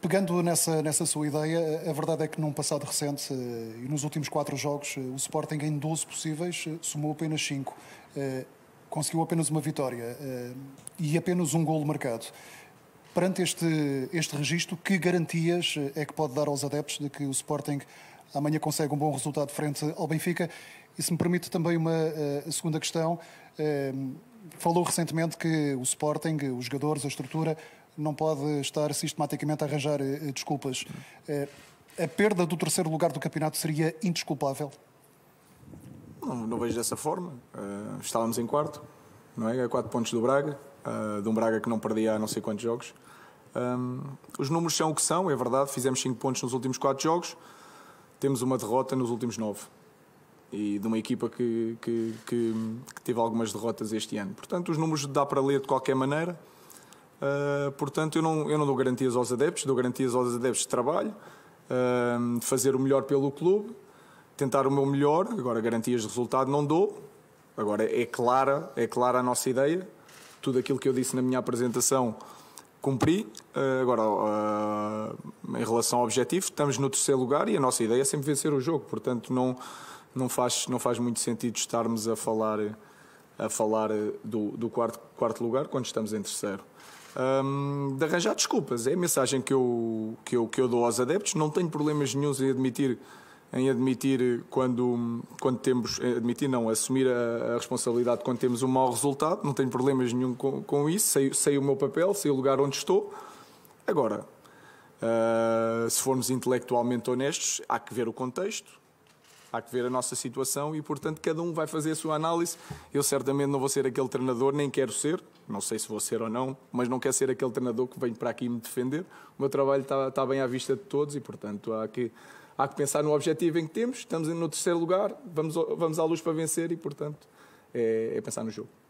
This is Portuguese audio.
Pegando nessa, nessa sua ideia, a verdade é que num passado recente eh, e nos últimos quatro jogos, eh, o Sporting em 12 possíveis eh, somou apenas 5. Conseguiu apenas uma vitória e apenas um golo marcado. Perante este, este registro, que garantias é que pode dar aos adeptos de que o Sporting amanhã consegue um bom resultado frente ao Benfica? E se me permite também uma segunda questão falou recentemente que o Sporting, os jogadores, a estrutura, não pode estar sistematicamente a arranjar eh, desculpas. Eh, a perda do terceiro lugar do campeonato seria indesculpável? Não, não vejo dessa forma. Uh, estávamos em quarto, não é? A quatro pontos do Braga, uh, de um Braga que não perdia há não sei quantos jogos. Um, os números são o que são, é verdade. Fizemos cinco pontos nos últimos quatro jogos, temos uma derrota nos últimos nove e de uma equipa que, que, que, que teve algumas derrotas este ano. Portanto, os números dá para ler de qualquer maneira. Uh, portanto, eu não, eu não dou garantias aos adeptos, dou garantias aos adeptos de trabalho, uh, de fazer o melhor pelo clube, tentar o meu melhor. Agora, garantias de resultado não dou. Agora, é clara, é clara a nossa ideia. Tudo aquilo que eu disse na minha apresentação cumpri. Uh, agora, em relação ao objetivo, estamos no terceiro lugar e a nossa ideia é sempre vencer o jogo. Portanto, não não faz, não faz muito sentido estarmos a falar, a falar do, do quarto, quarto lugar quando estamos em terceiro. Um, de arranjar desculpas, é a mensagem que eu, que, eu, que eu dou aos adeptos. Não tenho problemas nenhums em admitir em admitir quando, quando temos, admitir não, assumir a, a, responsabilidade quando temos um mau resultado, não tenho problemas nenhum com, com isso, sei, sei o meu papel, sei o lugar onde estou. Agora, uh, se formos intelectualmente honestos, há que ver o contexto, há que ver a nossa situação e, portanto, cada um vai fazer a sua análise. Eu certamente não vou ser aquele treinador, nem quero ser, não sei se vou ser ou não, mas não quero ser aquele treinador que vem para aqui me defender. O meu trabalho está, está bem à vista de todos e, portanto, há que, há que pensar no objetivo em que temos. Estamos no terceiro lugar, vamos, vamos à luz para vencer e, portanto, é, é pensar no jogo.